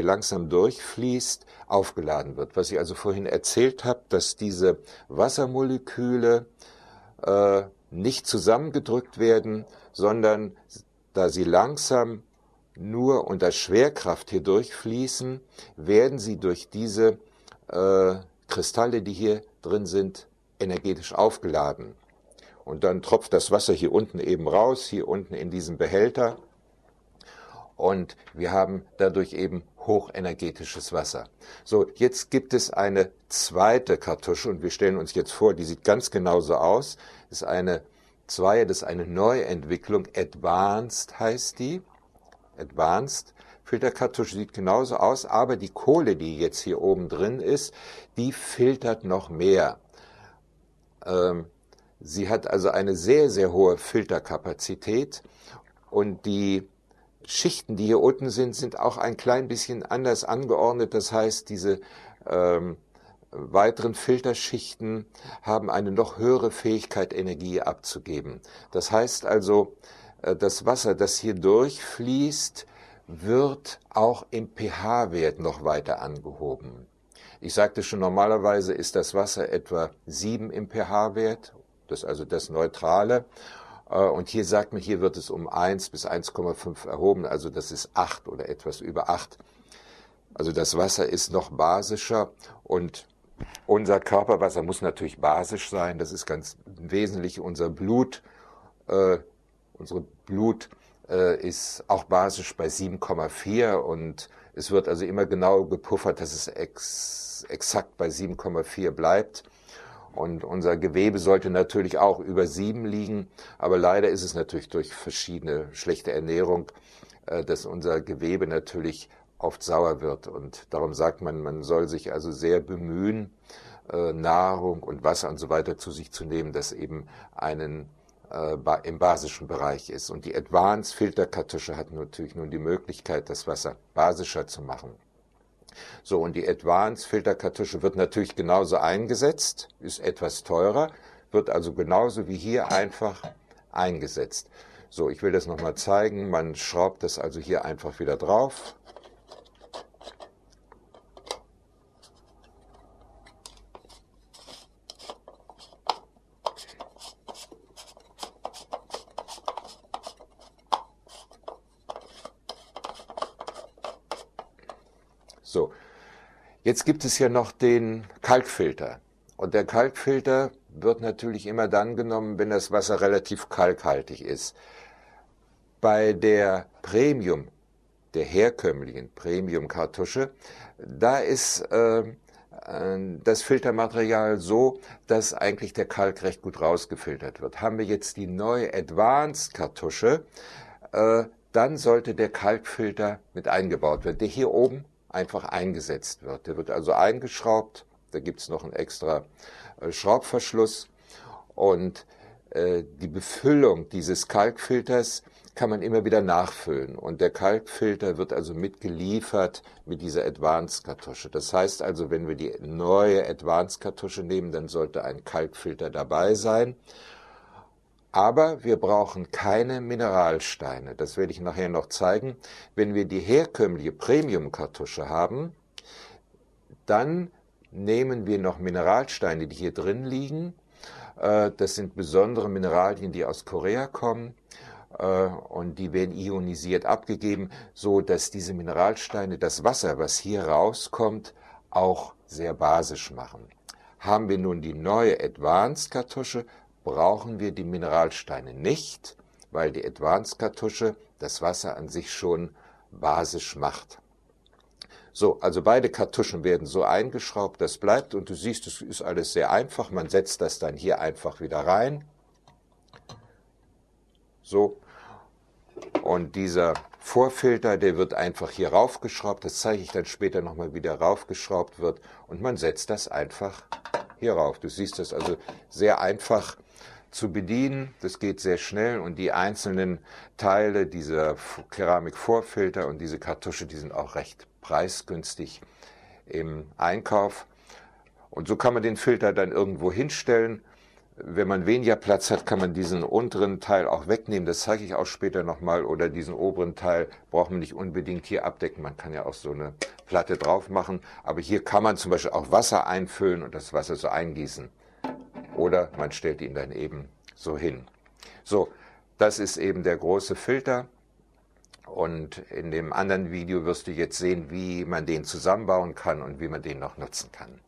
hier langsam durchfließt, aufgeladen wird. Was ich also vorhin erzählt habe, dass diese Wassermoleküle äh, nicht zusammengedrückt werden, sondern da sie langsam nur unter Schwerkraft hier durchfließen, werden sie durch diese äh, Kristalle, die hier drin sind, energetisch aufgeladen. Und dann tropft das Wasser hier unten eben raus, hier unten in diesem Behälter und wir haben dadurch eben hochenergetisches Wasser. So, jetzt gibt es eine zweite Kartusche und wir stellen uns jetzt vor, die sieht ganz genauso aus. Das ist eine Zweier, das ist eine Neuentwicklung. Advanced heißt die. Advanced. Filterkartusche sieht genauso aus, aber die Kohle, die jetzt hier oben drin ist, die filtert noch mehr. Ähm, sie hat also eine sehr, sehr hohe Filterkapazität und die Schichten, die hier unten sind, sind auch ein klein bisschen anders angeordnet. Das heißt, diese ähm, weiteren Filterschichten haben eine noch höhere Fähigkeit, Energie abzugeben. Das heißt also, äh, das Wasser, das hier durchfließt, wird auch im pH-Wert noch weiter angehoben. Ich sagte schon, normalerweise ist das Wasser etwa 7 im pH-Wert, das ist also das Neutrale. Äh, und hier sagt man, hier wird es um 1 bis 1,5 erhoben, also das ist 8 oder etwas über 8. Also das Wasser ist noch basischer und unser Körperwasser muss natürlich basisch sein, das ist ganz wesentlich. Unser Blut, äh, unsere Blut äh, ist auch basisch bei 7,4 und es wird also immer genau gepuffert, dass es ex exakt bei 7,4 bleibt. Und unser Gewebe sollte natürlich auch über sieben liegen, aber leider ist es natürlich durch verschiedene schlechte Ernährung, äh, dass unser Gewebe natürlich oft sauer wird. Und darum sagt man, man soll sich also sehr bemühen, äh, Nahrung und Wasser und so weiter zu sich zu nehmen, dass eben einen äh, im basischen Bereich ist. Und die Advanced Filterkartusche hat natürlich nun die Möglichkeit, das Wasser basischer zu machen. So, und die Advanced-Filterkartusche wird natürlich genauso eingesetzt, ist etwas teurer, wird also genauso wie hier einfach eingesetzt. So, ich will das nochmal zeigen. Man schraubt das also hier einfach wieder drauf. So. Jetzt gibt es ja noch den Kalkfilter. Und der Kalkfilter wird natürlich immer dann genommen, wenn das Wasser relativ kalkhaltig ist. Bei der Premium, der herkömmlichen Premium-Kartusche, da ist ähm, äh, das Filtermaterial so, dass eigentlich der Kalk recht gut rausgefiltert wird. Haben wir jetzt die neue Advanced-Kartusche, äh, dann sollte der Kalkfilter mit eingebaut werden, der hier oben einfach eingesetzt wird. Der wird also eingeschraubt, da gibt's noch einen extra äh, Schraubverschluss und äh, die Befüllung dieses Kalkfilters kann man immer wieder nachfüllen. Und der Kalkfilter wird also mitgeliefert mit dieser Advanced-Kartusche. Das heißt also, wenn wir die neue Advanced-Kartusche nehmen, dann sollte ein Kalkfilter dabei sein. Aber wir brauchen keine Mineralsteine. Das werde ich nachher noch zeigen. Wenn wir die herkömmliche Premium-Kartusche haben, dann nehmen wir noch Mineralsteine, die hier drin liegen. Äh, das sind besondere Mineralien, die aus Korea kommen äh, und die werden ionisiert abgegeben, so dass diese Mineralsteine das Wasser, was hier rauskommt, auch sehr basisch machen. Haben wir nun die neue Advanced Kartusche, brauchen wir die Mineralsteine nicht, weil die Advanced-Kartusche das Wasser an sich schon basisch macht. So, also beide Kartuschen werden so eingeschraubt, das bleibt und du siehst, es ist alles sehr einfach. Man setzt das dann hier einfach wieder rein. So. Und dieser Vorfilter, der wird einfach hier raufgeschraubt. Das zeige ich dann später nochmal, wie der raufgeschraubt wird. Und man setzt das einfach hier rauf. Du siehst das also sehr einfach zu bedienen. Das geht sehr schnell und die einzelnen Teile dieser Keramikvorfilter und diese Kartusche, die sind auch recht preisgünstig im Einkauf. Und so kann man den Filter dann irgendwo hinstellen. Wenn man weniger Platz hat, kann man diesen unteren Teil auch wegnehmen. Das zeige ich auch später nochmal. Oder diesen oberen Teil braucht man nicht unbedingt hier abdecken. Man kann ja auch so eine Platte drauf machen. Aber hier kann man zum Beispiel auch Wasser einfüllen und das Wasser so eingießen oder man stellt ihn dann eben so hin. So, das ist eben der große Filter. Und in dem anderen Video wirst du jetzt sehen, wie man den zusammenbauen kann und wie man den noch nutzen kann.